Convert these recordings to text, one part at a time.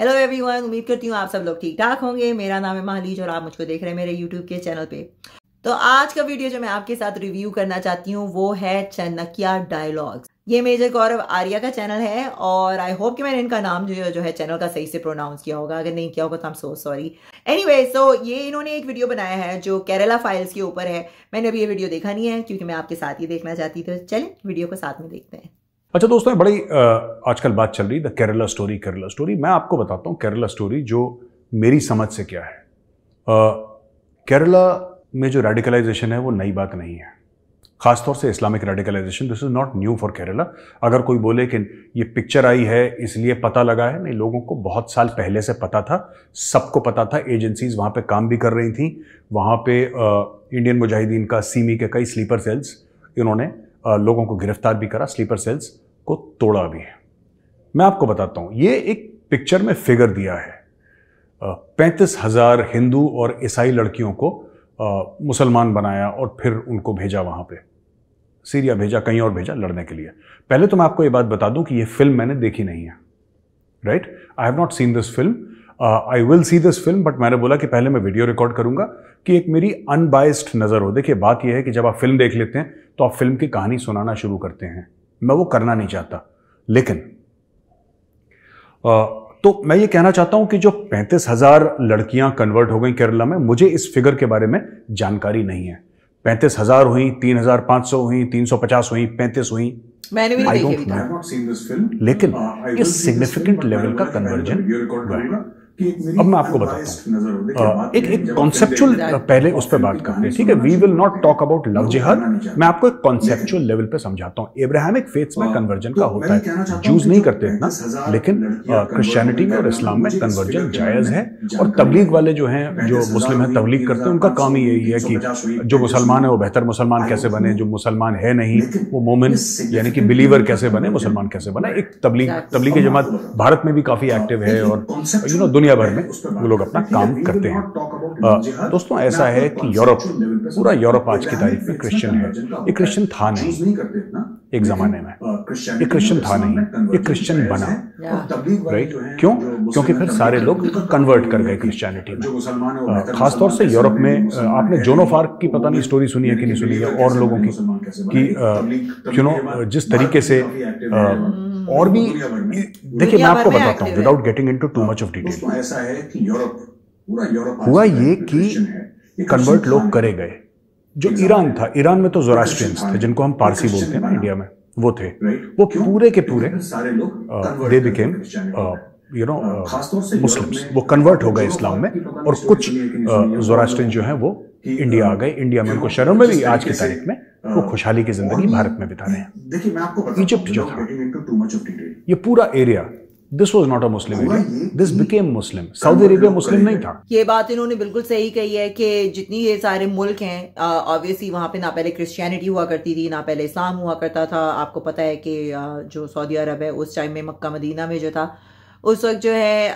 Hello everyone उम्मीद करती हूँ आप सब लोग ठीक ठाक होंगे मेरा नाम है महालीज और आप मुझको देख रहे हैं मेरे यूट्यूब के चैनल पे तो आज का वीडियो जो मैं आपके साथ रिव्यू करना चाहती हूँ वो है चनकिया डायलॉग्स ये मेजर गौरव आर्या का चैनल है और आई होप कि मैंने इनका नाम जो जो है चैनल का सही से प्रोनाउंस किया होगा अगर नहीं किया होगा तो I am so sorry anyway so ये इन्होंने एक वीडियो बनाया है जो केरला फाइल्स के ऊपर है मैंने अभी ये वीडियो देखा नहीं है क्योंकि मैं आपके साथ ही देखना चाहती थी तो चलें वीडियो को साथ में देखते हैं अच्छा दोस्तों बड़ी आजकल बात चल रही the Kerala story Kerala story मैं आपको बताता हूँ केरला स्टोरी जो मेरी समझ से क्या है केरला में जो रेडिकलाइजेशन है वो नई बात नहीं है खासतौर से Islamic radicalisation this is not new for Kerala अगर कोई बोले कि ये पिक्चर आई है इसलिए पता लगा है नहीं लोगों को बहुत साल पहले से पता था सबको पता था एजेंसीज वहाँ पे काम भी कर रही थी वहाँ पे इंडियन मुजाहिदीन का सीमी के कई स्लीपर सेल्स इन्होंने लोगों को गिरफ्तार भी करा स्लीपर सेल्स को तोड़ा भी है मैं आपको बताता हूं ये एक पिक्चर में फिगर दिया है पैंतीस हज़ार हिंदू और ईसाई लड़कियों को मुसलमान बनाया और फिर उनको भेजा वहां पे सीरिया भेजा कहीं और भेजा लड़ने के लिए पहले तो मैं आपको ये बात बता दूं कि ये फिल्म मैंने देखी नहीं है right I have not seen this film I will see this film but मैंने बोला कि पहले मैं वीडियो रिकॉर्ड करूंगा कि एक मेरी अनबायस्ड नज़र हो देखिए बात यह है कि जब आप फिल्म देख लेते हैं तो आप फिल्म की कहानी सुनाना शुरू करते हैं मैं वो करना नहीं चाहता लेकिन आ, तो मैं ये कहना चाहता हूं कि जो पैंतीस हजार लड़कियां कन्वर्ट हो गई केरला में मुझे इस फिगर के बारे में जानकारी नहीं है पैंतीस हजार हुई तीन हजार पांच सौ हुई तीन सौ पचास हुई पैंतीस हुई मैंने भी नहीं देखी लेकिन uh, सिग्निफिकेंट लेवल का कन्वर्जन हुआ है अब मैं आपको बताता हूँ एक एक कॉन्सेप्चुअल पहले उस पर बात करते हैं ठीक है we will not talk about love jihad मैं आपको एक कॉन्सेप्चुअल लेवल पे समझाता हूँ एब्राहमिक फेथ्स में कन्वर्जन का तो होता है चूज नहीं करते इतना लेकिन क्रिश्चियनिटी में और इस्लाम में कन्वर्जन जायज़ है और तबलीग वाले जो हैं जो मुस्लिम हैं तबलीग करते हैं उनका काम ही यही है कि जो मुसलमान है वो बेहतर मुसलमान कैसे बने जो मुसलमान है नहीं वो मोमिन यानी कि बिलीवर कैसे बने मुसलमान कैसे बने एक तबलीग तबलीग जमात भारत में भी काफ़ी एक्टिव है और यू नो दुनिया भर में वो लोग अपना काम करते हैं दोस्तों ऐसा है कि यूरोप पूरा यूरोप आज की तारीख में क्रिश्चियन है ये क्रिश्चियन था नहीं एक जमाने में एक क्रिश्चियन था नहीं एक क्रिश्चियन बना राइट क्यों क्योंकि फिर सारे लोग कन्वर्ट कर गए क्रिश्चियनिटी में खासतौर से यूरोप में आपने जोनो फार्क की पता नहीं स्टोरी सुनी है कि नहीं सुनी है और लोगों की कि यू नो जिस तरीके से हम्म। और भी देखिए मैं आपको बताता हूँ without getting in too much of detail ऐसा है कि यूरोप पूरा यूरोप हुआ ये कि कन्वर्ट लोग करे गए जो ईरान था ईरान में तो जोरास्ट्रियंस थे जिनको हम पारसी बोलते हैं इंडिया में वो थे वो पूरे के पूरे they became you know Muslims वो कन्वर्ट हो गए इस्लाम में और कुछ जोरास्ट्रियन जो हैं वो इंडिया आ गए इंडिया में उनको शरण में भी आज की तारीख में वो खुशहाली की जिंदगी भारत में बिता रहे हैं देखिए मैं आपको इजिप्ट जो था ये पूरा area this was not a Muslim area this became Muslim Saudi Arabia Muslim नहीं था ये बात इन्होंने बिल्कुल सही कही है कि जितनी ये सारे मुल्क हैं ऑब्वियसली वहाँ पे ना पहले क्रिश्चियनिटी हुआ करती थी ना पहले इस्लाम हुआ करता था आपको पता है कि जो सऊदी अरब है उस टाइम में मक्का मदीना में जो था उस वक्त जो है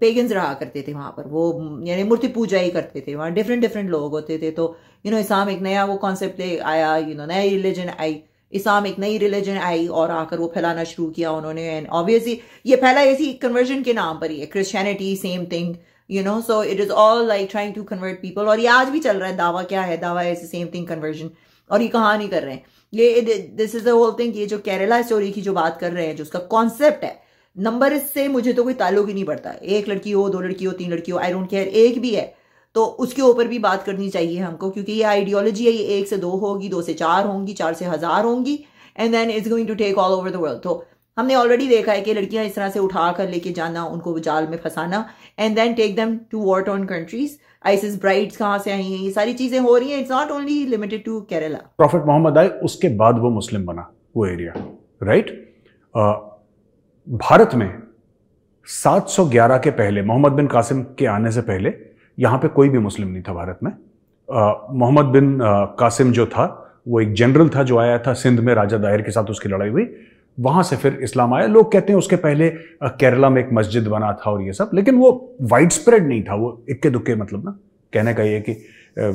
पेगन्स रहा करते थे वहाँ पर वो यानी मूर्ति पूजा ही करते थे वहाँ डिफरेंट डिफरेंट लोग होते थे तो यू नो इस्लाम एक नया वो कॉन्सेप्ट आया यू नो नया रिलीजन आई इस्लाम एक नई रिलीजन आई और आकर वो फैलाना शुरू किया उन्होंने एंड ऑब्वियसली ये फैला ऐसी कन्वर्जन के नाम पर ही है Christianity same thing you know so it is all like trying to convert people और ये आज भी चल रहा है दावा क्या है दावा ऐसे सेम थिंग कन्वर्जन और ये कहानी कर रहे हैं ये this is the whole thing ये जो केरला स्टोरी की जो बात कर रहे हैं जो उसका कॉन्सेप्ट है नंबर से मुझे तो कोई ताल्लुक ही नहीं पड़ता एक लड़की हो दो लड़की हो तीन लड़की हो आई डोंट केयर एक भी है तो उसके ऊपर भी बात करनी चाहिए हमको क्योंकि ये आइडियोलॉजी है ये एक से दो होगी दो से चार होंगी चार से हज़ार होंगी and then is going to take all over the world तो हमने ऑलरेडी देखा है कि लड़कियां इस तरह से उठा कर लेके जाना उनको जाल में फंसाना and then take them to what on countries ISIS brides कहाँ से आई हैं ये सारी चीज़ें हो रही हैं it's not only limited to Kerala prophet Mohammed आए उसके बाद वो मुस्लिम बना वो area right right? Uh, Bharat में 711 के पहले मोहम्मद बिन कासिम के आने से पहले यहाँ पे कोई भी मुस्लिम नहीं था भारत में मोहम्मद बिन आ, कासिम जो था वो एक जनरल था जो आया था सिंध में राजा दायर के साथ उसकी लड़ाई हुई वहाँ से फिर इस्लाम आया लोग कहते हैं उसके पहले केरला में एक मस्जिद बना था और ये सब लेकिन वो वाइड स्प्रेड नहीं था वो इक्के दुक्के मतलब ना कहने का ये कि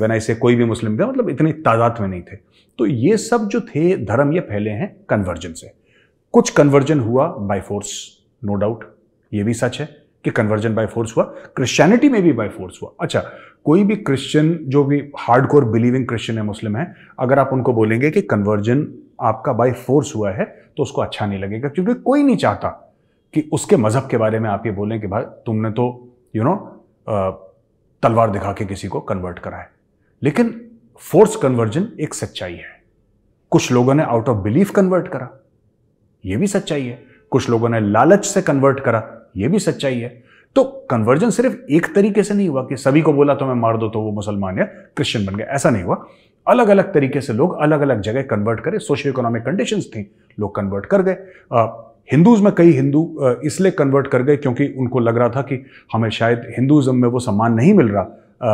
वेन ऐसे कोई भी मुस्लिम था मतलब इतनी तादाद में नहीं थे तो ये सब जो थे धर्म ये फैले हैं कन्वर्जन से कुछ कन्वर्जन हुआ बाय फोर्स नो डाउट ये भी सच है कि कन्वर्जन बाय फोर्स हुआ क्रिश्चियनिटी में भी बाय फोर्स हुआ अच्छा कोई भी क्रिश्चियन जो भी हार्डकोर बिलीविंग क्रिश्चियन है मुस्लिम है अगर आप उनको बोलेंगे कि कन्वर्जन आपका बाय फोर्स हुआ है तो उसको अच्छा नहीं लगेगा क्योंकि कोई नहीं चाहता कि उसके मज़हब के बारे में आप ये बोलें कि भाई तुमने तो यू you नो know, तलवार दिखा के किसी को कन्वर्ट करा है लेकिन फोर्स कन्वर्जन एक सच्चाई है कुछ लोगों ने आउट ऑफ बिलीफ कन्वर्ट करा ये भी सच्चाई है कुछ लोगों ने लालच से कन्वर्ट करा ये भी सच्चाई है तो कन्वर्जन सिर्फ एक तरीके से नहीं हुआ कि सभी को बोला तो मैं मार दो तो वो मुसलमान या क्रिश्चियन बन गया ऐसा नहीं हुआ अलग अलग तरीके से लोग अलग अलग जगह कन्वर्ट करे सोशियो इकोनॉमिक कंडीशन थी लोग कन्वर्ट कर गए हिंदूज में कई हिंदू इसलिए कन्वर्ट कर गए क्योंकि उनको लग रहा था कि हमें शायद हिंदुज़म में वो सम्मान नहीं मिल रहा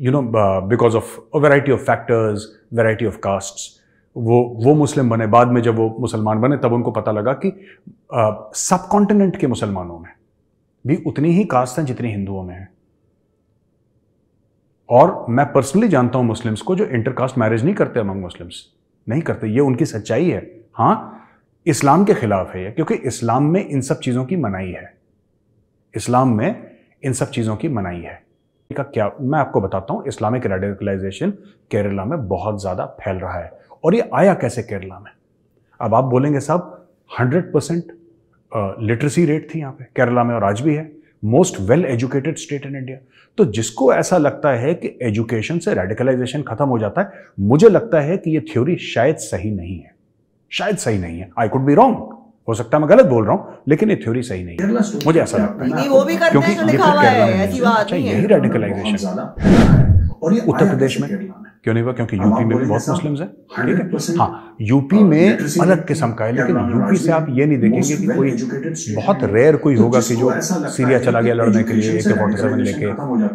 you know because of variety of factors variety of castes वो वो मुस्लिम बने बाद में जब वो मुसलमान बने तब उनको पता लगा कि सब कॉन्टिनेंट के मुसलमानों में भी उतनी ही कास्ट हैं जितनी हिंदुओं में है और मैं पर्सनली जानता हूं मुस्लिम्स को जो इंटरकास्ट मैरिज नहीं करते अमंग मुस्लिम्स नहीं करते ये उनकी सच्चाई है हाँ इस्लाम के खिलाफ है ये क्योंकि इस्लाम में इन सब चीज़ों की मनाही है इस्लाम में इन सब चीज़ों की मनाही है का क्या मैं आपको बताता हूं इस्लामिक रेडिकलाइजेशन केरला में बहुत ज़्यादा फैल रहा है और ये आया कैसे केरला में अब आप बोलेंगे साहब हंड्रेड परसेंट लिटरेसी रेट थी यहाँ पे केरला में और आज भी है most well educated state in India तो जिसको ऐसा लगता है कि एजुकेशन से रेडिकलाइजेशन खत्म हो जाता है मुझे लगता है कि ये थ्योरी शायद सही नहीं है शायद सही नहीं है आई कुड बी रॉन्ग हो सकता है मैं गलत बोल रहा हूं लेकिन ये थ्योरी सही नहीं है मुझे ऐसा लगता है क्योंकि यही रेडिकलाइजेशन और ये उत्तर प्रदेश में क्यों नहीं हुआ क्योंकि यूपी में भी बहुत मुस्लिम्स हैं ठीक है हाँ यूपी हाँ, में अलग किस्म का है लेकिन यूपी से आप ये नहीं देखेंगे कि कोई बहुत रेयर कोई तो होगा कि जो सीरिया चला गया लड़ने के लिए एक फोर्टी सेवन लेके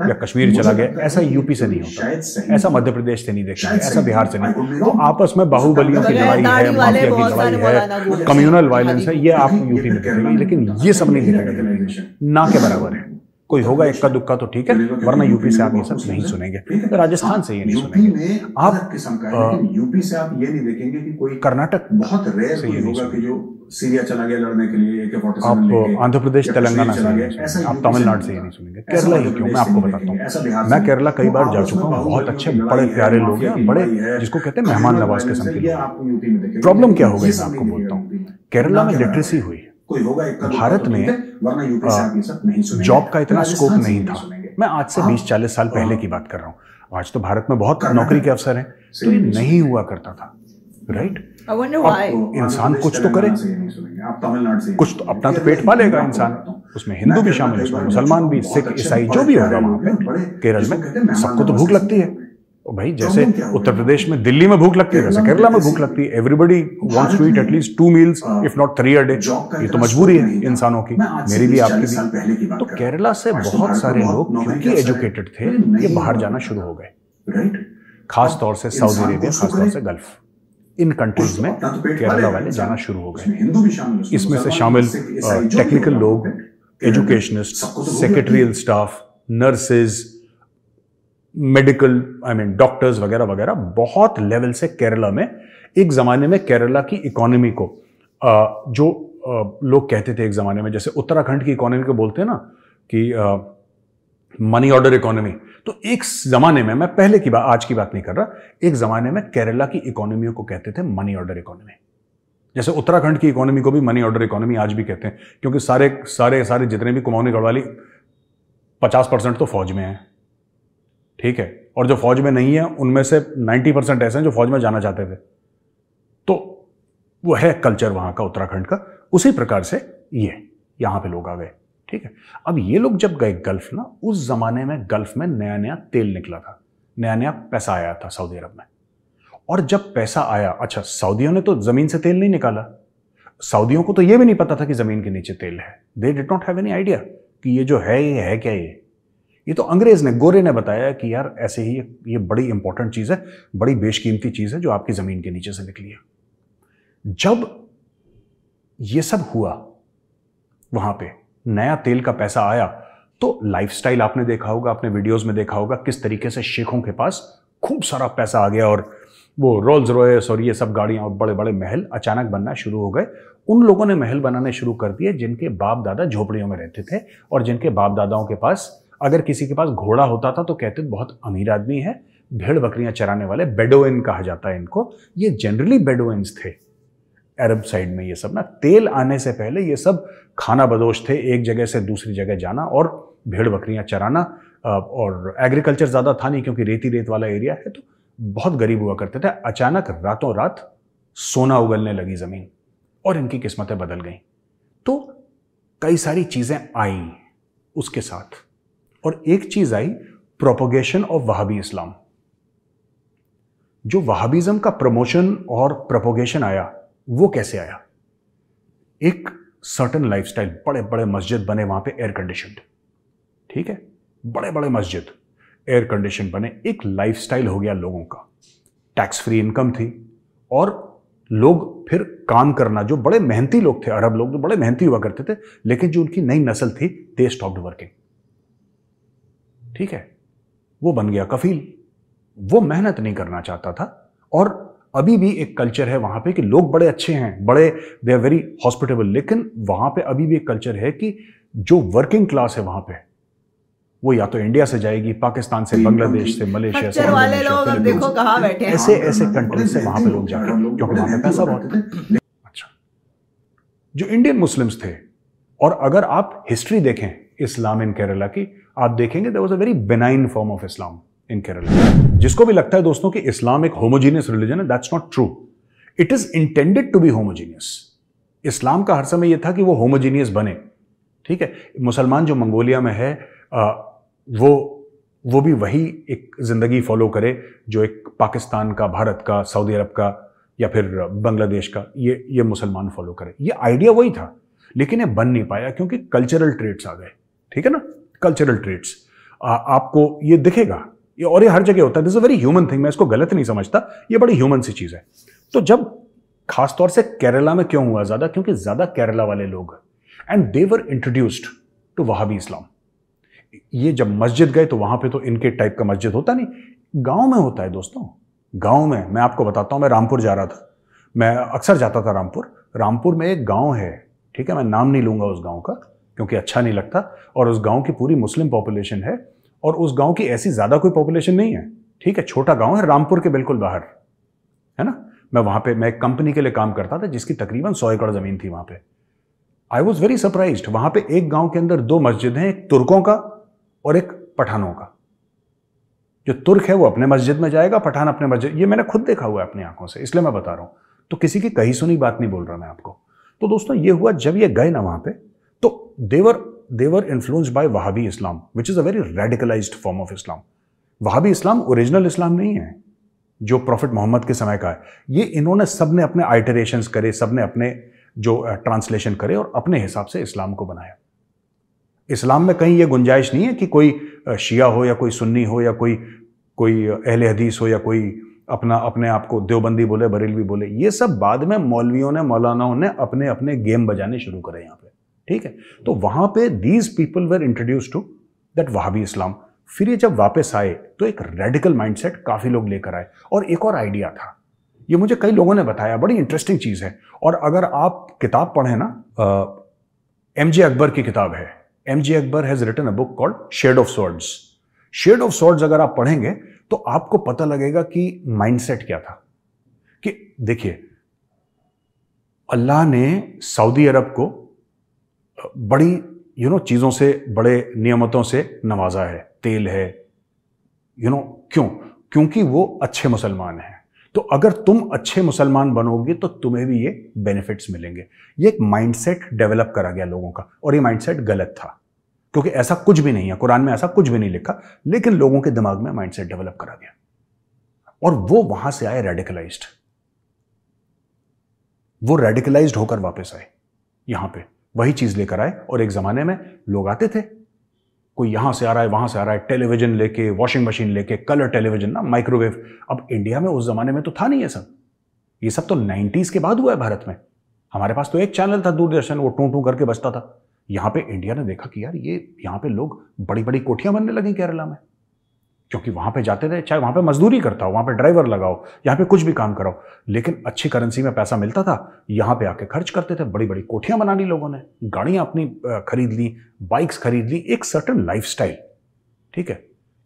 या कश्मीर चला गया ऐसा यूपी से नहीं होता ऐसा मध्य प्रदेश से नहीं देखेंगे ऐसा बिहार से नहीं तो आपस में बाहुबलियों मतलब की लड़ाई है माफिया की लड़ाई है कम्यूनल वायलेंस है ये आप यूपी में देखेंगे लेकिन ये सब नहीं देखेंगे ना के बराबर है कोई होगा इक्का दुक्का तो ठीक है वरना यूपी से आप ये सब नहीं सुनेंगे राजस्थान से ये नहीं सुनेंगे आप यूपी से आप ये नहीं देखेंगे कि कोई कर्नाटक बहुत रेयर से ये होगा कि जो सीरिया चला गया लड़ने के लिए आप आंध्र प्रदेश तेलंगाना से आप तमिलनाडु से ये नहीं सुनेंगे केरला ही क्यों मैं आपको बताता हूँ मैं केरला कई बार जा चुका हूँ बहुत अच्छे बड़े प्यारे लोग हैं बड़े जिसको कहते हैं मेहमान नवाज के समय प्रॉब्लम क्या हो गई मैं आपको बोलता हूँ केरला में लिटरेसी हुई कोई होगा एक भारत में जॉब का इतना स्कोप नहीं था मैं आज से हाँ, बीस चालीस साल हाँ। पहले की बात कर रहा हूँ आज तो भारत में बहुत नौकरी के अवसर हैं तो ये नहीं हुआ करता था तो राइट इंसान कुछ तो करे कुछ तो अपना तो पेट पालेगा इंसान उसमें हिंदू भी शामिल है उसमें मुसलमान भी सिख अच्छा ईसाई जो भी होगा वहाँ पे केरल में सबको तो भूख लगती है तो भाई तो जैसे उत्तर प्रदेश में दिल्ली में भूख लगती है वैसे केरला में भूख लगती है everybody wants to eat at least two meals if not three a day ये तो मजबूरी है इंसानों की मेरी भी आपकी भी तो केरला से तो बहुत सारे लोग क्योंकि एजुकेटेड थे ये बाहर हाँ, तो जाना शुरू हो गए खास तौर से सऊदी अरेबिया खास तौर से गल्फ इन कंट्रीज में केरला वाले जाना शुरू हो गए इसमें से शामिल टेक्निकल लोग educationist secretarial staff nurses medical I mean doctors वगैरह वगैरह बहुत लेवल से केरला में एक ज़माने में केरला की इकोनॉमी को जो लोग कहते थे एक ज़माने में जैसे उत्तराखंड की इकोनॉमी को बोलते हैं ना कि मनी ऑर्डर इकोनॉमी तो एक ज़माने में मैं पहले की बात आज की बात नहीं कर रहा एक ज़माने में केरला की इकोनॉमियों को कहते थे मनी ऑर्डर इकोनॉमी जैसे उत्तराखंड की इकोनॉमी को भी मनी ऑर्डर इकोनॉमी आज भी कहते हैं क्योंकि सारे सारे सारे जितने भी कुमाऊनी गढ़वाली पचास परसेंट तो फौज में हैं ठीक है और जो फौज में नहीं है उनमें से 90 परसेंट ऐसे हैं जो फौज में जाना चाहते थे तो वो है कल्चर वहां का उत्तराखंड का उसी प्रकार से ये यहां पे लोग आ गए ठीक है अब ये लोग जब गए गल्फ ना उस ज़माने में गल्फ में नया नया तेल निकला था नया नया पैसा आया था सऊदी अरब में और जब पैसा आया अच्छा सऊदियों ने तो ज़मीन से तेल नहीं निकाला सऊदियों को तो यह भी नहीं पता था कि ज़मीन के नीचे तेल है they did not have any idea कि ये जो है ये है क्या ये ये तो अंग्रेज ने गोरे ने बताया कि यार ऐसे ही ये बड़ी इंपॉर्टेंट चीज़ है बड़ी बेशकीमती चीज़ है जो आपकी ज़मीन के नीचे से निकली है जब ये सब हुआ वहां पे नया तेल का पैसा आया तो लाइफस्टाइल आपने देखा होगा आपने वीडियोस में देखा होगा किस तरीके से शेखों के पास खूब सारा पैसा आ गया और वो रोल्स रॉयस और ये सब गाड़ियां और बड़े बड़े महल अचानक बनना शुरू हो गए उन लोगों ने महल बनाने शुरू कर दिए जिनके बाप दादा झोपड़ियों में रहते थे और जिनके बाप दादाओं के पास अगर किसी के पास घोड़ा होता था तो कहते बहुत अमीर आदमी है भेड़ बकरियां चराने वाले बेडोइन कहा जाता है इनको ये जनरली बेडोइंस थे अरब साइड में ये सब ना तेल आने से पहले ये सब खाना बदोश थे एक जगह से दूसरी जगह जाना और भेड़ बकरियां चराना और एग्रीकल्चर ज़्यादा था नहीं क्योंकि रेती रेत वाला एरिया है तो बहुत गरीब हुआ करते थे अचानक रातों रात सोना उगलने लगी ज़मीन और इनकी किस्मतें बदल गई तो कई सारी चीज़ें आई उसके साथ और एक चीज I propagation of Wahhabi Islam जो वहाबीज़म का प्रमोशन और प्रपोगेशन आया वो कैसे आया एक सर्टन लाइफस्टाइल बड़े बड़े मस्जिद बने वहां पे एयर कंडीशन ठीक है बड़े बड़े मस्जिद एयर कंडीशन बने एक लाइफस्टाइल हो गया लोगों का टैक्स फ्री इनकम थी और लोग फिर काम करना जो बड़े मेहनती लोग थे अरब लोग जो तो बड़े मेहनती हुआ करते थे लेकिन जो उनकी नई नस्ल थी दे स्टॉप्ड वर्किंग ठीक है वो बन गया कफील वो मेहनत नहीं करना चाहता था और अभी भी एक कल्चर है वहां पे कि लोग बड़े अच्छे हैं बड़े दे आर वेरी हॉस्पिटेबल लेकिन वहां पे अभी भी एक कल्चर है कि जो वर्किंग क्लास है वहां पे वो या तो इंडिया से जाएगी पाकिस्तान से बांग्लादेश से मलेशिया से वाले लोग अब देखो कहाँ बैठे हैं ऐसे ऐसे कंट्री से वहां पे लोग जाते हैं क्योंकि वहां पे पैसा बहुत है अच्छा जो इंडियन मुस्लिम्स थे और अगर आप हिस्ट्री देखें इस्लाम इन केरला की आप देखेंगे there was a very benign form of Islam in Kerala जिसको भी लगता है दोस्तों कि इस्लाम एक होमोजीनियस रिलीजन है that's not true it is intended to be homogeneous इस्लाम का हर समय यह था कि वो होमोजीनियस बने ठीक है मुसलमान जो मंगोलिया में है आ, वो वो भी वही एक ज़िंदगी फॉलो करे जो एक पाकिस्तान का भारत का सऊदी अरब का या फिर बांग्लादेश का ये ये मुसलमान फॉलो करे ये आइडिया वही था लेकिन ये बन नहीं पाया क्योंकि कल्चरल ट्रेड्स आ गए ठीक है ना कल्चरल ट्रेट्स आपको ये दिखेगा ये और ये हर जगह होता है this a very human thing मैं इसको गलत नहीं समझता ये बड़ी ह्यूमन सी चीज़ है तो जब तौर से केरला में क्यों हुआ ज़्यादा क्योंकि ज़्यादा केरला वाले लोग and they were introduced to Wahhabi Islam ये जब मस्जिद गए तो वहाँ पे तो इनके टाइप का मस्जिद होता नहीं गांव में होता है दोस्तों गांव में मैं आपको बताता हूँ मैं रामपुर जा रहा था मैं अक्सर जाता था रामपुर रामपुर में एक गांव है ठीक है मैं नाम नहीं लूँगा उस गांव का क्योंकि अच्छा नहीं लगता और उस गांव की पूरी मुस्लिम पॉपुलेशन है और उस गांव की ऐसी ज़्यादा कोई पॉपुलेशन नहीं है ठीक है छोटा गांव है रामपुर के बिल्कुल बाहर है ना मैं वहां पे मैं एक कंपनी के लिए काम करता था जिसकी तकरीबन सौ एकड़ ज़मीन थी वहां पे आई वॉज वेरी सरप्राइज वहां पे एक गांव के अंदर दो मस्जिद हैं एक तुर्कों का और एक पठानों का जो तुर्क है वो अपने मस्जिद में जाएगा पठान अपने मस्जिद ये मैंने खुद देखा हुआ है अपनी आंखों से इसलिए मैं बता रहा हूं तो किसी की कही सुनी बात नहीं बोल रहा मैं आपको तो दोस्तों ये हुआ जब ये गए ना वहां पर तो they were they were influenced by Wahhabi Islam which is a very radicalise form of Islam Wahhabi Islam original Islam नहीं है जो प्रॉफिट मोहम्मद के समय का है ये इन्होंने सब ने अपने आइटरेशन करे सब ने अपने जो ट्रांसलेशन करे और अपने हिसाब से इस्लाम को बनाया इस्लाम में कहीं ये गुंजाइश नहीं है कि कोई शिया हो या कोई सुन्नी हो या कोई कोई अहल हदीस हो या कोई अपना अपने आप को देवबंदी बोले बरेलवी बोले ये सब बाद में मौलवियों ने मौलानाओं ने अपने अपने गेम बजाने शुरू करे यहाँ पे ठीक है तो वहां पे these people were introduced to that Wahhabi Islam फिर ये जब वापस आए तो एक रेडिकल माइंडसेट काफ़ी लोग लेकर आए और एक और आइडिया था ये मुझे कई लोगों ने बताया बड़ी इंटरेस्टिंग चीज़ है और अगर आप किताब पढ़े ना एम जे अकबर की किताब है M J Akbar has written a book called shade of swords shade of swords अगर आप पढ़ेंगे तो आपको पता लगेगा कि माइंडसेट क्या था कि देखिए अल्लाह ने सऊदी अरब को बड़ी यू you नो know, चीज़ों से बड़े नियमतों से नवाजा है तेल है यू you नो know, क्यों क्योंकि वो अच्छे मुसलमान हैं तो अगर तुम अच्छे मुसलमान बनोगे तो तुम्हें भी ये बेनिफिट्स मिलेंगे ये एक माइंडसेट डेवलप करा गया लोगों का और ये माइंडसेट गलत था क्योंकि ऐसा कुछ भी नहीं है कुरान में ऐसा कुछ भी नहीं लिखा लेकिन लोगों के दिमाग में माइंडसेट डेवलप करा गया और वो वहां से आए रेडिकलाइज्ड वो रेडिकलाइज्ड होकर वापस आए यहां पर वही चीज लेकर आए और एक जमाने में लोग आते थे कोई यहां से आ रहा है वहां से आ रहा है टेलीविजन लेके वॉशिंग मशीन लेके कलर टेलीविजन ना माइक्रोवेव अब इंडिया में उस जमाने में तो था नहीं ये सब ये सब तो नाइन्टीज के बाद हुआ है भारत में हमारे पास तो एक चैनल था दूरदर्शन वो टू टू करके बचता था यहाँ पे इंडिया ने देखा कि यार ये यहाँ पे लोग बड़ी बड़ी कोठियां बनने लगी केरला में क्योंकि वहाँ पे जाते थे चाहे वहाँ पे मजदूरी करता हो वहाँ पे ड्राइवर लगाओ यहाँ पे कुछ भी काम करो लेकिन अच्छी करेंसी में पैसा मिलता था यहाँ पे आके खर्च करते थे बड़ी बड़ी कोठियाँ बना ली लोगों ने गाड़ियाँ अपनी खरीद ली बाइक्स खरीद ली एक सर्टन लाइफ ठीक है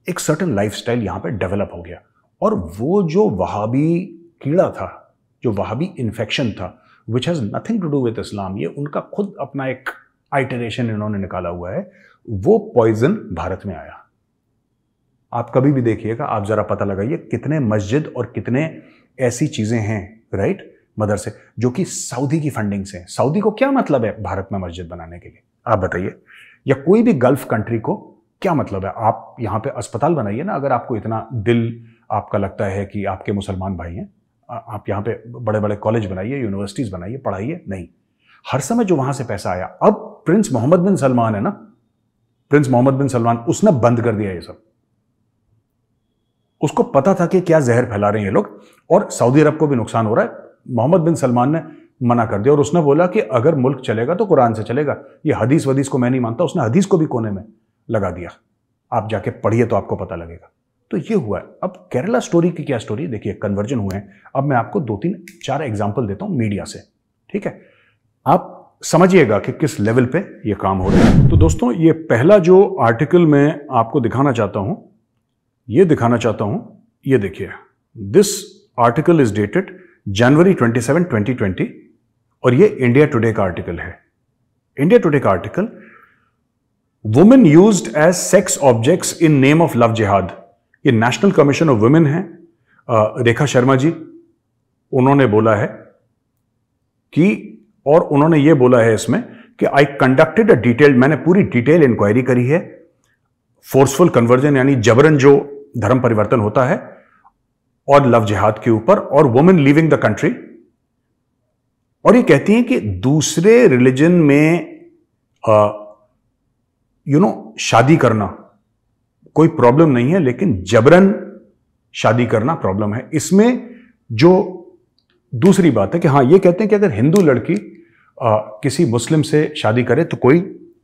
एक सर्टन लाइफ स्टाइल यहाँ पर डेवलप हो गया और वो जो वहाबी कीड़ा था जो वहाबी इन्फेक्शन था which has nothing to do with Islam ये उनका खुद अपना एक आइटरेशन इन्होंने निकाला हुआ है वो पॉइजन भारत में आया आप कभी भी देखिएगा आप ज़रा पता लगाइए कितने मस्जिद और कितने ऐसी चीज़ें हैं राइट मदरसे जो कि सऊदी की फंडिंग से सऊदी को क्या मतलब है भारत में मस्जिद बनाने के लिए आप बताइए या कोई भी गल्फ कंट्री को क्या मतलब है आप यहां पे अस्पताल बनाइए ना अगर आपको इतना दिल आपका लगता है कि आपके मुसलमान भाई हैं आप यहां पे बड़े बड़े कॉलेज बनाइए यूनिवर्सिटीज़ बनाइए पढ़ाइए नहीं हर समय जो वहां से पैसा आया अब प्रिंस मोहम्मद बिन सलमान है ना प्रिंस मोहम्मद बिन सलमान उसने बंद कर दिया ये सब उसको पता था कि क्या जहर फैला रहे हैं ये लोग और सऊदी अरब को भी नुकसान हो रहा है मोहम्मद बिन सलमान ने मना कर दिया और उसने बोला कि अगर मुल्क चलेगा तो कुरान से चलेगा ये हदीस वदीस को मैं नहीं मानता उसने हदीस को भी कोने में लगा दिया आप जाके पढ़िए तो आपको पता लगेगा तो ये हुआ है अब केरला स्टोरी की क्या स्टोरी देखिए कन्वर्जन हुए हैं अब मैं आपको दो तीन चार एग्जाम्पल देता हूँ मीडिया से ठीक है आप समझिएगा कि किस लेवल पे ये काम हो रहा है तो दोस्तों ये पहला जो आर्टिकल मैं आपको दिखाना चाहता हूँ ये दिखाना चाहता हूं ये देखिए this article is dated January 27, 2020 और ये इंडिया टुडे का आर्टिकल है इंडिया टुडे का article women use as sex objects in name of love jihad ये नेशनल कमीशन ऑफ वुमेन है रेखा शर्मा जी उन्होंने बोला है कि और उन्होंने ये बोला है इसमें कि आई कंडक्टेड अ डिटेल मैंने पूरी डिटेल इंक्वायरी करी है फोर्सफुल कन्वर्जन यानी जबरन जो धर्म परिवर्तन होता है और लव जिहाद के ऊपर और वुमेन लिविंग द कंट्री और ये कहती हैं कि दूसरे रिलीजन में यू नो शादी करना कोई प्रॉब्लम नहीं है लेकिन जबरन शादी करना प्रॉब्लम है इसमें जो दूसरी बात है कि हाँ ये कहते हैं कि अगर हिंदू लड़की आ, किसी मुस्लिम से शादी करे तो कोई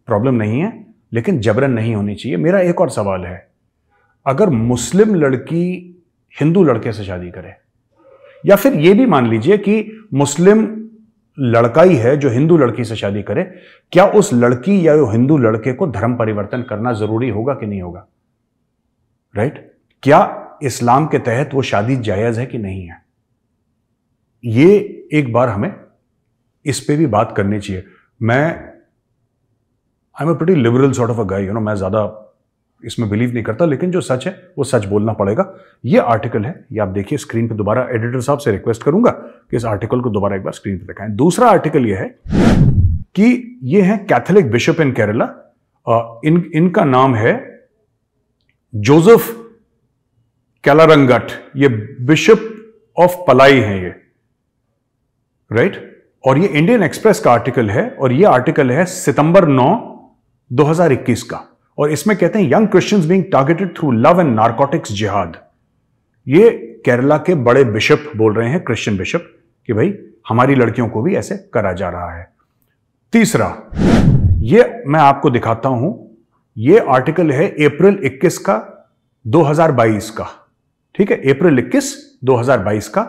प्रॉब्लम नहीं है लेकिन जबरन नहीं होनी चाहिए मेरा एक और सवाल है अगर मुस्लिम लड़की हिंदू लड़के से शादी करे या फिर यह भी मान लीजिए कि मुस्लिम लड़का ही है जो हिंदू लड़की से शादी करे क्या उस लड़की या हिंदू लड़के को धर्म परिवर्तन करना जरूरी होगा कि नहीं होगा राइट right? क्या इस्लाम के तहत वो शादी जायज है कि नहीं है ये एक बार हमें इस पे भी बात करनी चाहिए मैं I am a pretty liberal sort of a guy you know मैं ज़्यादा इसमें बिलीव नहीं करता लेकिन जो सच है वो सच बोलना पड़ेगा ये आर्टिकल है ये आप देखिए स्क्रीन पे दोबारा एडिटर साहब से रिक्वेस्ट करूंगा कि इस आर्टिकल को दोबारा एक बार स्क्रीन पे दिखाएं दूसरा आर्टिकल ये है कि ये है Catholic bishop in Kerala in इनका नाम है जोसेफ कैलारंगट ये बिशप ऑफ पलाई है ये राइट right? और ये इंडियन एक्सप्रेस का आर्टिकल है और ये आर्टिकल है सितंबर 9 2021 का और इसमें कहते हैं young Christians being targeted through love and narcotics jihad ये केरला के बड़े बिशप बोल रहे हैं क्रिश्चियन बिशप कि भाई हमारी लड़कियों को भी ऐसे करा जा रहा है तीसरा ये मैं आपको दिखाता हूं ये आर्टिकल है अप्रैल 21 का 2022 का ठीक है अप्रैल 21 2022 का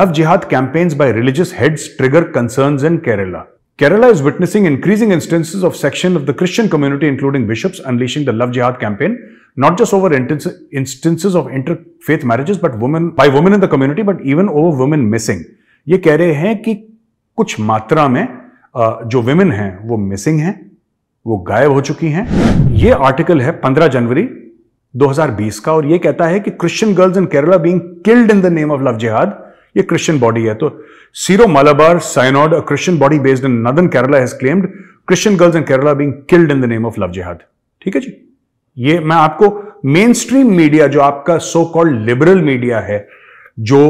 love jihad campaigns by religious heads trigger concerns in Kerala Kerala is witnessing increasing instances of section of the Christian community, including bishops, unleashing the Love Jihad campaign, not just over instances of interfaith marriages but women by women in the community, but even over women missing. ये कह रहे हैं कि कुछ मात्रा में जो women हैं वो missing हैं, वो गायब हो चुकी हैं। ये article है 15 जनवरी 2020 का और ये कहता है कि Christian girls in Kerala being killed in the name of Love Jihad. ये क्रिश्चियन बॉडी है तो Syro Malabar synod a Christian body based in नदन Kerala has claimed Christian girls in Kerala being killed in the name of love jihad ठीक है जी ये मैं आपको main stream media जो आपका सो कॉल्ड लिबरल मीडिया है जो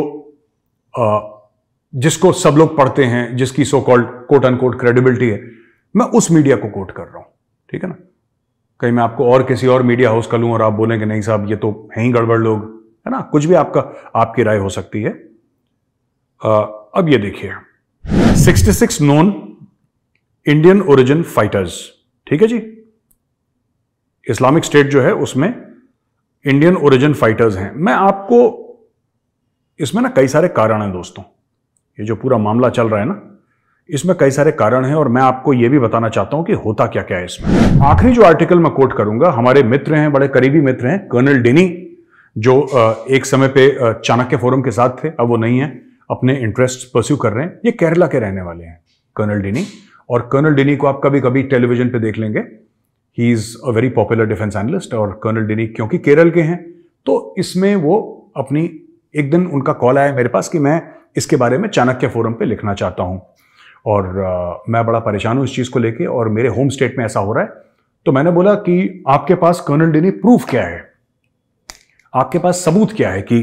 आ, जिसको सब लोग पढ़ते हैं जिसकी so called quote unquote credibility है मैं उस मीडिया को कोट कर रहा हूं ठीक है ना कहीं मैं आपको और किसी और मीडिया हाउस का लूं और आप बोलें कि नहीं साहब ये तो हैं ही गड़बड़ लोग है ना कुछ भी आपका आपकी राय हो सकती है अब ये देखिए 66 नॉन इंडियन ओरिजिन फाइटर्स ठीक है जी इस्लामिक स्टेट जो है उसमें इंडियन ओरिजिन फाइटर्स हैं मैं आपको इसमें ना कई सारे कारण हैं दोस्तों ये जो पूरा मामला चल रहा है ना इसमें कई सारे कारण हैं और मैं आपको ये भी बताना चाहता हूं कि होता क्या क्या है इसमें आखिरी जो आर्टिकल मैं कोट करूंगा हमारे मित्र हैं बड़े करीबी मित्र हैं कर्नल डिनी जो एक समय पे चाणक्य फोरम के साथ थे अब वो नहीं है अपने इंटरेस्ट परस्यू कर रहे हैं ये केरला के रहने वाले हैं कर्नल डिनी और कर्नल डिनी को आप कभी कभी टेलीविजन पे देख लेंगे he is a very popular defence analyst और कर्नल डिनी क्योंकि केरल के हैं तो इसमें वो अपनी एक दिन उनका कॉल आया मेरे पास कि मैं इसके बारे में चाणक्य फोरम पे लिखना चाहता हूँ और आ, मैं बड़ा परेशान हूँ इस चीज़ को लेके और मेरे होम स्टेट में ऐसा हो रहा है तो मैंने बोला कि आपके पास कर्नल डिनी प्रूफ क्या है आपके पास सबूत क्या है कि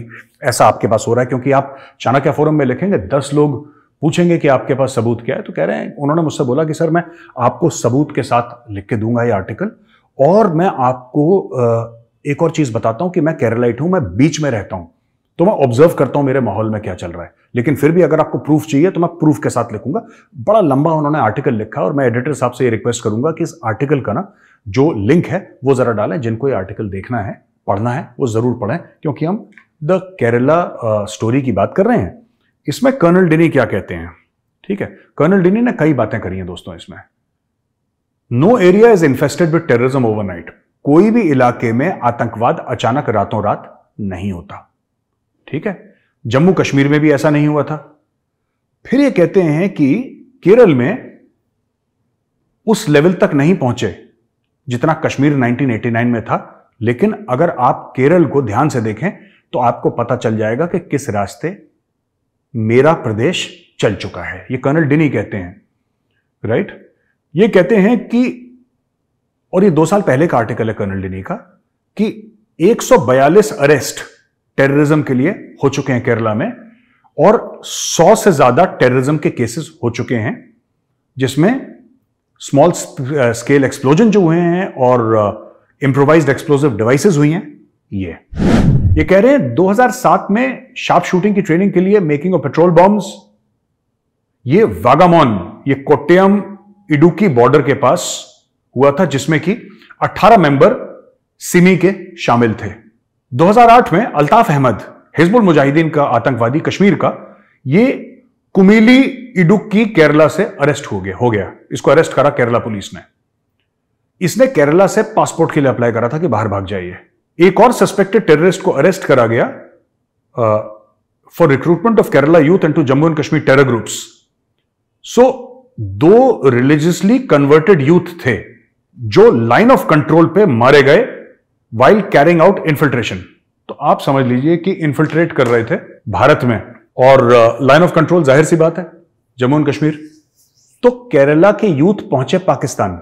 ऐसा आपके पास हो रहा है क्योंकि आप चाणक्य फोरम में लिखेंगे दस लोग पूछेंगे कि आपके पास सबूत क्या है तो कह रहे हैं उन्होंने मुझसे बोला कि सर मैं आपको सबूत के साथ लिख के दूंगा ये आर्टिकल और मैं आपको एक और चीज़ बताता हूं कि मैं केरलाइट हूं मैं बीच में रहता हूं तो मैं ऑब्जर्व करता हूं मेरे माहौल में क्या चल रहा है लेकिन फिर भी अगर आपको प्रूफ चाहिए तो मैं प्रूफ के साथ लिखूंगा बड़ा लंबा उन्होंने आर्टिकल लिखा और मैं एडिटर साहब से ये रिक्वेस्ट करूंगा कि इस आर्टिकल का ना जो लिंक है वो जरा डालें जिनको ये आर्टिकल देखना है पढ़ना है वो जरूर पढ़ें क्योंकि हम द केरला स्टोरी की बात कर रहे हैं इसमें कर्नल डिनी क्या कहते हैं ठीक है कर्नल डिनी ने कई बातें करी हैं दोस्तों इसमें no area is infested with terrorism overnight कोई भी इलाके में आतंकवाद अचानक रातों रात नहीं होता ठीक है जम्मू कश्मीर में भी ऐसा नहीं हुआ था फिर ये कहते हैं कि केरल में उस लेवल तक नहीं पहुंचे जितना कश्मीर 1989 में था लेकिन अगर आप केरल को ध्यान से देखें तो आपको पता चल जाएगा कि किस रास्ते मेरा प्रदेश चल चुका है ये कर्नल डिनी कहते हैं राइट ये कहते हैं कि और ये दो साल पहले का आर्टिकल है कर्नल डिनी का कि 142 अरेस्ट टेररिज्म के लिए हो चुके हैं केरला में और 100 से ज्यादा टेररिज्म के केसेस हो चुके हैं जिसमें स्मॉल स्केल एक्सप्लोजन जो हुए हैं और इंप्रोवाइज्ड एक्सप्लोजिव डिवाइसेस हुई हैं ये ये कह रहे हैं 2007 में शार्प शूटिंग की ट्रेनिंग के लिए मेकिंग ऑफ पेट्रोल बॉम्ब्स ये वागामोन ये कोट्टयम इडुकी बॉर्डर के पास हुआ था जिसमें कि 18 मेंबर सिमी के शामिल थे 2008 में अल्ताफ अहमद हिजबुल मुजाहिदीन का आतंकवादी कश्मीर का ये कुमिली इडुक्की केरला से अरेस्ट हो गया हो गया इसको अरेस्ट करा केरला पुलिस ने इसने केरला से पासपोर्ट के लिए अप्लाई करा था कि बाहर भाग जाइए एक और सस्पेक्टेड टेररिस्ट को अरेस्ट करा गया for recruitment of Kerala youth and to Jammu and Kashmir terror groups so two religiously converted youth थे जो लाइन ऑफ कंट्रोल पे मारे गए वाइल कैरिंग आउट इन्फिल्ट्रेशन तो आप समझ लीजिए कि इन्फिल्ट्रेट कर रहे थे भारत में और लाइन ऑफ कंट्रोल जाहिर सी बात है जम्मू एंड कश्मीर तो केरला के यूथ पहुंचे पाकिस्तान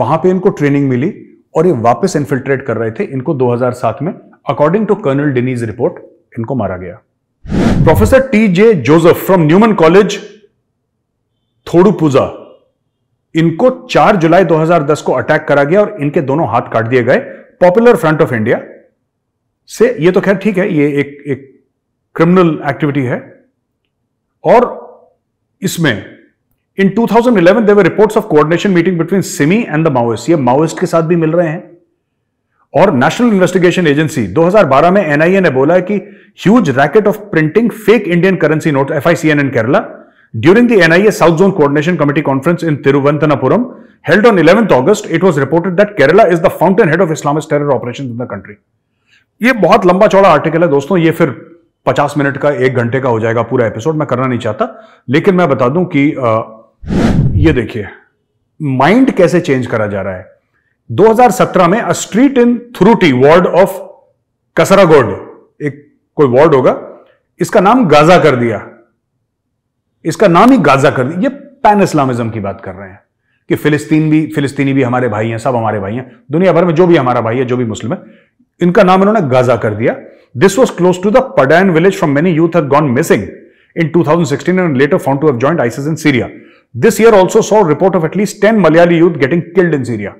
वहां पे इनको ट्रेनिंग मिली और ये वापस इन्फिल्ट्रेट कर रहे थे इनको 2007 में अकॉर्डिंग टू कर्नल डिनीज रिपोर्ट इनको मारा गया professor T J Joseph from Newman College Thodupuzha इनको 4 जुलाई 2010 को अटैक करा गया और इनके दोनों हाथ काट दिए गए पॉपुलर फ्रंट ऑफ इंडिया से ये तो खैर ठीक है ये एक एक क्रिमिनल एक्टिविटी है और इसमें in 2011 thousand eleven there were reports of coordination meeting between SIMI and the Maoist ये माओइस्ट के साथ भी मिल रहे हैं और नेशनल इन्वेस्टिगेशन एजेंसी 2012 में एनआईए ने बोला कि huge racket of printing fake Indian currency note F I in Kerala during the NIA south zone coordination committee conference in Thiruvananthapuram held on eleventh August it was reported reported Kerala is the fountain head of Islamic terror operation in the country ये बहुत लंबा चौड़ा article है दोस्तों ये फिर 50 minute का एक घंटे का हो जाएगा पूरा एपिसोड मैं करना नहीं चाहता लेकिन मैं बता दूं कि आ, ये देखिए माइंड कैसे चेंज करा जा रहा है 2017 में अ स्ट्रीट इन थ्रूटी वार्ड ऑफ कसरागोड एक कोई वार्ड होगा इसका नाम गाजा कर दिया इसका नाम ही गाजा कर दिया ये पैन इस्लामिज्म की बात कर रहे हैं कि फिलिस्तीन भी फिलिस्तीनी भी हमारे भाई हैं सब हमारे भाई हैं दुनिया भर में जो भी हमारा भाई है जो भी मुस्लिम है इनका नाम इन्होंने गाजा कर दिया this was close to the Padanna village from many youth have gone missing in 2016 and later found to have joined ISIS in Syria. This year also saw report of at least 10 Malayali youth getting killed in Syria.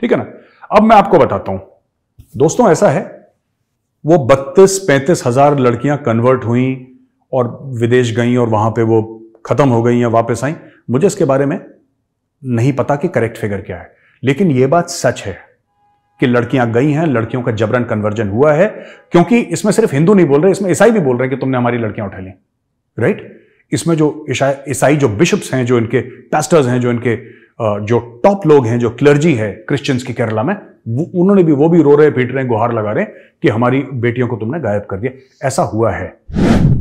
ठीक है ना अब मैं आपको बताता हूं दोस्तों ऐसा है वो बत्तीस पैंतीस हजार लड़कियां कन्वर्ट हुई और विदेश गई और वहां पे वो खत्म हो गई या वापस आई मुझे इसके बारे में नहीं पता कि करेक्ट फिगर क्या है लेकिन ये बात सच है कि लड़कियां गई हैं लड़कियों का जबरन कन्वर्जन हुआ है क्योंकि इसमें सिर्फ हिंदू नहीं बोल रहे इसमें ईसाई भी बोल रहे हैं कि तुमने हमारी लड़कियां उठा ली राइट इसमें जो ईसाई जो बिशप्स हैं जो इनके पैस्टर्स हैं जो इनके जो टॉप लोग हैं जो क्लर्जी है क्रिश्चियंस की केरला में वो उन्होंने भी वो भी रो रहे पीट रहे गुहार लगा रहे कि हमारी बेटियों को तुमने गायब कर दिया ऐसा हुआ है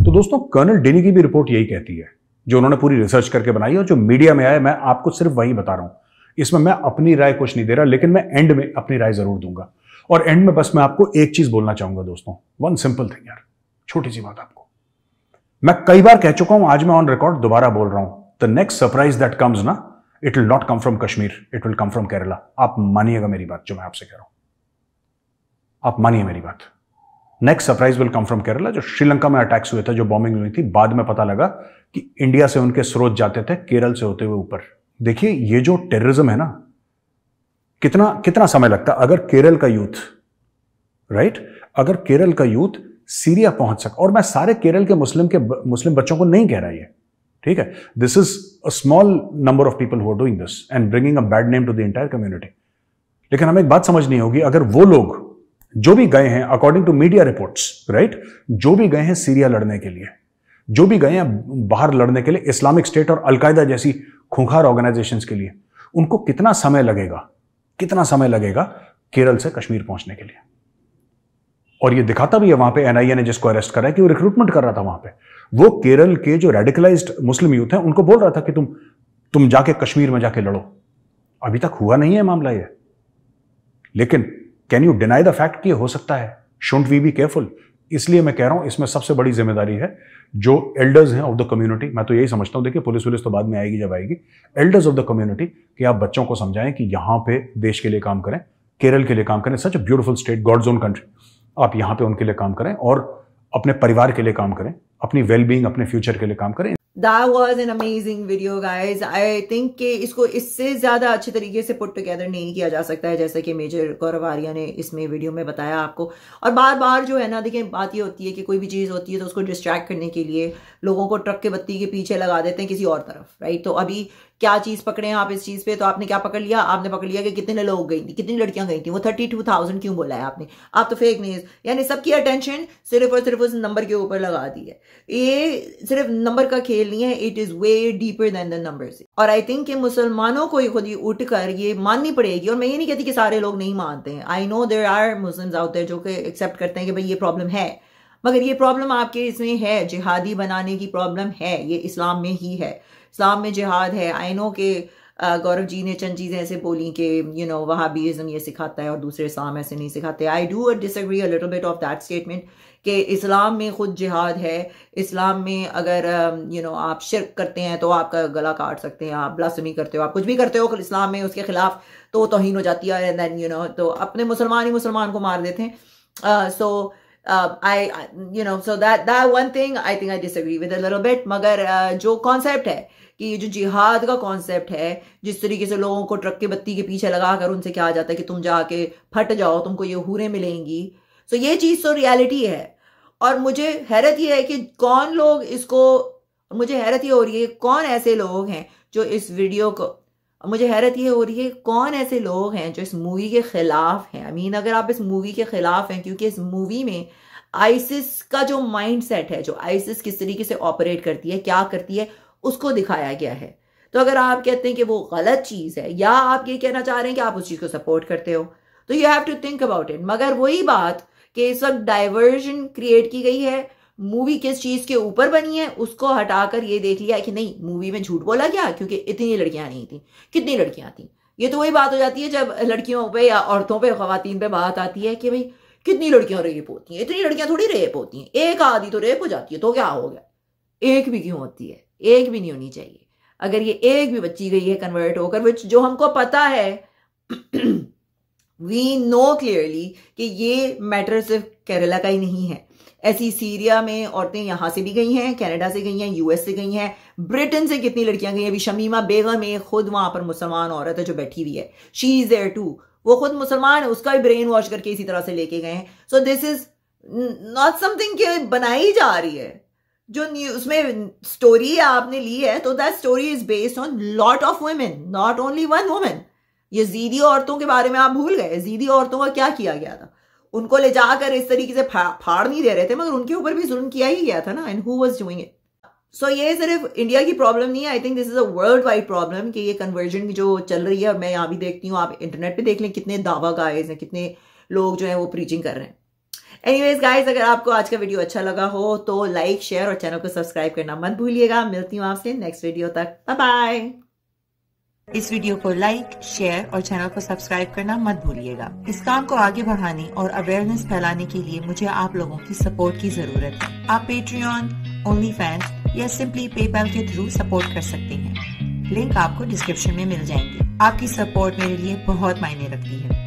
तो दोस्तों कर्नल डेनी की भी रिपोर्ट यही कहती है जो उन्होंने पूरी रिसर्च करके बनाई और जो मीडिया में आया मैं आपको सिर्फ वही बता रहा हूं इसमें मैं अपनी राय कुछ नहीं दे रहा लेकिन मैं एंड में अपनी राय जरूर दूंगा और एंड में बस मैं आपको एक चीज बोलना चाहूंगा दोस्तों वन सिंपल थिंग यार छोटी सी बात आपको मैं कई बार कह चुका हूं आज मैं ऑन रिकॉर्ड दोबारा बोल रहा हूं the next surprise that comes ना it will not come from Kashmir it will come from Kerala आप मानिएगा मेरी बात जो मैं आपसे कह रहा हूं आप मानिए मेरी बात next surprise will come from Kerala जो श्रीलंका में अटैक्स हुए थे जो बॉम्बिंग हुई थी बाद में पता लगा कि इंडिया से उनके स्रोत जाते थे केरल से होते हुए ऊपर देखिए ये जो टेररिज्म है ना कितना कितना समय लगता अगर केरल का यूथ राइट right? अगर केरल का यूथ सीरिया पहुंच सका और मैं सारे केरल के मुस्लिम के मुस्लिम बच्चों को नहीं कह रहा ये ठीक है this is a small number of people who are doing this and bringing a bad name to the entire community लेकिन हमें एक बात समझनी होगी अगर वो लोग जो भी गए हैं according to media reports right जो भी गए हैं सीरिया लड़ने के लिए जो भी गए हैं बाहर लड़ने के लिए इस्लामिक स्टेट और अलकायदा जैसी खूंखार ऑर्गेनाइजेशंस के लिए उनको कितना समय लगेगा कितना समय लगेगा केरल से कश्मीर पहुंचने के लिए और ये दिखाता भी है वहां पे एनआईए ने जिसको अरेस्ट करा है कि वो रिक्रूटमेंट कर रहा था वहां पे वो केरल के जो रेडिकलाइज्ड मुस्लिम यूथ हैं उनको बोल रहा था कि तुम तुम जाके कश्मीर में जाके लड़ो अभी तक हुआ नहीं है मामला ये लेकिन can you deny the fact कि हो सकता है शुंट वी बी केयरफुल इसलिए मैं कह रहा हूं इसमें सबसे बड़ी जिम्मेदारी है जो एल्डर्स हैं ऑफ द कम्युनिटी मैं तो यही समझता हूं देखिए पुलिस वुलिस तो बाद में आएगी जब आएगी एल्डर्स ऑफ द कम्युनिटी कि आप बच्चों को समझाएं कि यहां पे देश के लिए काम करें केरल के लिए काम करें such a beautiful state God's own country आप यहाँ पे उनके लिए काम करें और अपने परिवार के लिए काम करें अपनी वेलबींग अपने फ्यूचर के लिए काम करें That was an amazing video, guys. I think के इसको इससे ज़्यादा अच्छे तरीके से put together नहीं किया जा सकता है जैसे कि मेजर गौरव आर्या ने इसमें वीडियो में बताया आपको और बार बार जो है ना देखिए बात ये होती है कि कोई भी चीज़ होती है तो उसको डिस्ट्रैक्ट करने के लिए लोगों को ट्रक के बत्ती के पीछे लगा देते हैं किसी और तरफ राइट तो अभी क्या चीज पकड़े हैं आप इस चीज पे तो आपने क्या पकड़ लिया आपने पकड़ लिया कि कितने लोग गई थी कितनी लड़कियां गई थी वो थर्टी टू थाउजेंड क्यों बोला है आपने आप तो फेक न्यूज यानी सबकी अटेंशन सिर्फ और सिर्फ उस नंबर के ऊपर लगा दी है ये सिर्फ नंबर का खेल नहीं है it is way deeper than the number और आई थिंक मुसलमानों को खुद ही उठ कर ये माननी पड़ेगी और मैं ये नहीं कहती कि सारे लोग नहीं मानते हैं I know there are Muslim out जो कि एक्सेप्ट करते हैं कि भाई ये प्रॉब्लम है मगर ये प्रॉब्लम आपके इसमें है जिहादी बनाने की प्रॉब्लम है ये इस्लाम में ही है इस्लाम में जिहाद है आई नो के गौरव जी ने चंद चीज़ें ऐसे बोली कि यू नो वहाबीज़म ये सिखाता है और दूसरे इस्लाम ऐसे नहीं सिखाते I do disagree a little bit of that statement कि इस्लाम में ख़ुद जिहाद है इस्लाम में अगर यू नो आप शिरक करते हैं तो आपका गला काट सकते हैं आप ब्लासमी करते हो आप कुछ भी करते हो इस्लाम में उसके खिलाफ तो तोहन हो जाती है एंड देन यू नो तो अपने मुसलमान ही मुसलमान को मार देते हैं so uh, so, uh, I you know so that that one thing I think I disagree with a little bit मगर uh, जो कॉन्सेप्ट है कि ये जो जिहाद का कॉन्सेप्ट है जिस तरीके से लोगों को ट्रक के बत्ती के पीछे लगा कर उनसे आ जाता है कि तुम जाके फट जाओ तुमको ये हूरें मिलेंगी सो so, ये चीज़ तो रियलिटी है और मुझे हैरत ये है कि कौन लोग इसको मुझे हैरत ये हो रही है कौन ऐसे लोग हैं जो इस वीडियो को अब मुझे हैरत ये हो रही है कौन ऐसे लोग हैं जो इस मूवी के खिलाफ हैं आई I मीन mean, अगर आप इस मूवी के खिलाफ हैं क्योंकि इस मूवी में आइसिस का जो माइंड सेट है जो आइसिस किस तरीके से ऑपरेट करती है क्या करती है उसको दिखाया गया है तो अगर आप कहते हैं कि वो गलत चीज़ है या आप ये कहना चाह रहे हैं कि आप उस चीज़ को सपोर्ट करते हो तो you have to think about it मगर वही बात कि इस वक्त डाइवर्जन क्रिएट की गई है मूवी किस चीज के ऊपर बनी है उसको हटाकर ये देख लिया कि नहीं मूवी में झूठ बोला गया क्योंकि इतनी लड़कियां नहीं थी कितनी लड़कियां थी ये तो वही बात हो जाती है जब लड़कियों पे या औरतों पे खातन पे बात आती है कि भाई कितनी लड़कियां रेप होती हैं इतनी लड़कियां थोड़ी रेप होती हैं एक आधी तो रेप हो जाती है तो क्या हो गया एक भी क्यों होती है एक भी नहीं होनी चाहिए अगर ये एक भी बच्ची गई है कन्वर्ट होकर विच जो हमको पता है वी नो क्लियरली कि ये मैटर सिर्फ केरला का ही नहीं है ऐसी सीरिया में औरतें यहां से भी गई हैं कनाडा से गई हैं यूएस से गई हैं ब्रिटेन से कितनी लड़कियां गई हैं अभी शमीमा बेगम है खुद वहां पर मुसलमान औरत है जो बैठी हुई है शी इज देयर टू वो खुद मुसलमान है उसका भी ब्रेन वॉश करके इसी तरह से लेके गए हैं so this is not something बनाई जा रही है जो उसमें स्टोरी आपने ली है तो that story is based on lot of women not only one women ये जीदी औरतों के बारे में आप भूल गए जीदी औरतों का क्या किया गया था उनको ले जाकर इस तरीके से फा, फाड़ नहीं दे रहे थे मगर उनके ऊपर भी जुल्म किया ही गया था ना and who was doing it so ये सिर्फ इंडिया की प्रॉब्लम नहीं है I think this is a world wide problem कि ये कन्वर्जन जो चल रही है और मैं यहाँ भी देखती हूँ आप इंटरनेट पे देख लें कितने दावा गाइज हैं कितने लोग जो हैं वो प्रीचिंग कर रहे हैं वेज गाइज अगर आपको आज का वीडियो अच्छा लगा हो तो लाइक शेयर और चैनल को सब्सक्राइब करना मत भूलिएगा मिलती हूँ आपसे नेक्स्ट वीडियो तक बाय बाय इस वीडियो को लाइक शेयर और चैनल को सब्सक्राइब करना मत भूलिएगा इस काम को आगे बढ़ाने और अवेयरनेस फैलाने के लिए मुझे आप लोगों की सपोर्ट की जरूरत है आप पेट्रियन ओनली फैंस या सिंपली पेपैल के थ्रू सपोर्ट कर सकते हैं लिंक आपको डिस्क्रिप्शन में मिल जाएंगे आपकी सपोर्ट मेरे लिए बहुत मायने रखती है